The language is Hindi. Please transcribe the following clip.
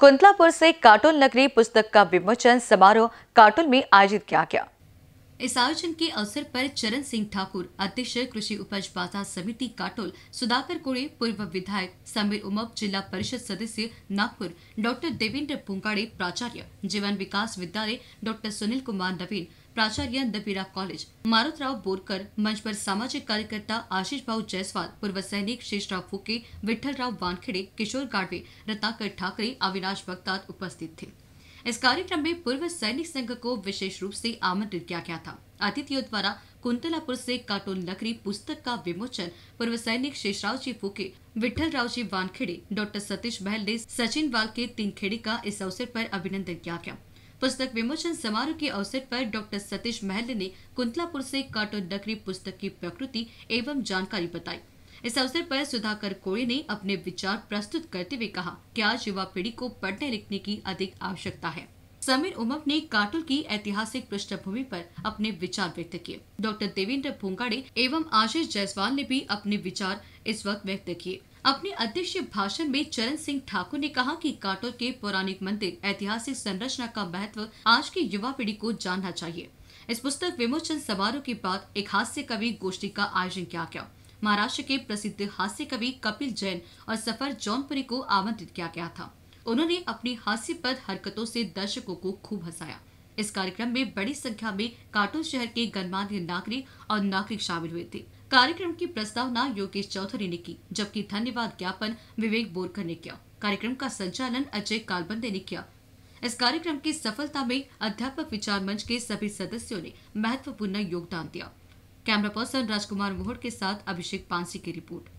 कुंतलापुर से कार्टून नगरी पुस्तक का विमोचन समारोह कार्टून में आयोजित किया गया इस आयोजन के अवसर पर चरण सिंह ठाकुर अध्यक्ष कृषि उपज बाजार समिति काटोल सुधाकर कोड़े पूर्व विधायक समीर उमप जिला परिषद सदस्य नागपुर डॉक्टर देवेंद्र पुंगाड़े प्राचार्य जीवन विकास विद्यालय डॉक्टर सुनील कुमार नवीन प्राचार्य दपीरा कॉलेज मारुतराव बोरकर मंच पर सामाजिक कार्यकर्ता आशीष भाव जायसवाल पूर्व सैनिक शेषराव फुके विठलराव वानखेड़े किशोर गाड़वे रत्नाकर ठाकरे अविनाश बगदाद उपस्थित थे इस कार्यक्रम में पूर्व सैनिक संघ को विशेष रूप से आमंत्रित किया गया था अतिथियों द्वारा कुंतलापुर से काटोल लकड़ी पुस्तक का विमोचन पूर्व सैनिक शेषराव जी फुके विठल राव जी वानखेड़े डॉक्टर सतीश बहल ने सचिन वाल के तीन खेड़ी का इस अवसर पर अभिनंदन किया गया पुस्तक विमोचन समारोह के अवसर पर डॉक्टर सतीश महल ने कुंतलापुर से कार्टून नकरी पुस्तक की प्रकृति एवं जानकारी बताई इस अवसर पर सुधाकर कोड़े ने अपने विचार प्रस्तुत करते हुए कहा कि आज युवा पीढ़ी को पढ़ने लिखने की अधिक आवश्यकता है समीर उमक ने काटुल की ऐतिहासिक पृष्ठभूमि पर अपने विचार व्यक्त किए डॉक्टर देवेंद्र भोंगाड़े एवं आशीष जायसवाल ने भी अपने विचार इस वक्त व्यक्त किए अपने अध्यक्ष भाषण में चरण सिंह ठाकुर ने कहा कि काटोर के पौराणिक मंदिर ऐतिहासिक संरचना का महत्व आज की युवा पीढ़ी को जानना चाहिए इस पुस्तक विमोचन समारोह के बाद एक हास्य कवि गोष्ठी का आयोजन किया गया महाराष्ट्र के प्रसिद्ध हास्य कवि कपिल जैन और सफर जौनपुरी को आमंत्रित किया गया था उन्होंने अपनी हास्यपद हरकतों से दर्शकों को खूब हंसाया इस कार्यक्रम में बड़ी संख्या में काटोर शहर के गणमान्य नागरिक और नागरिक शामिल हुए थे कार्यक्रम की प्रस्तावना योगेश चौधरी ने की जबकि धन्यवाद ज्ञापन विवेक बोरकर ने किया कार्यक्रम का संचालन अजय कालबंदे ने किया इस कार्यक्रम की सफलता में अध्यापक विचार मंच के सभी सदस्यों ने महत्वपूर्ण योगदान दिया कैमरा पर्सन राजकुमार मोहड़ के साथ अभिषेक पांसी की रिपोर्ट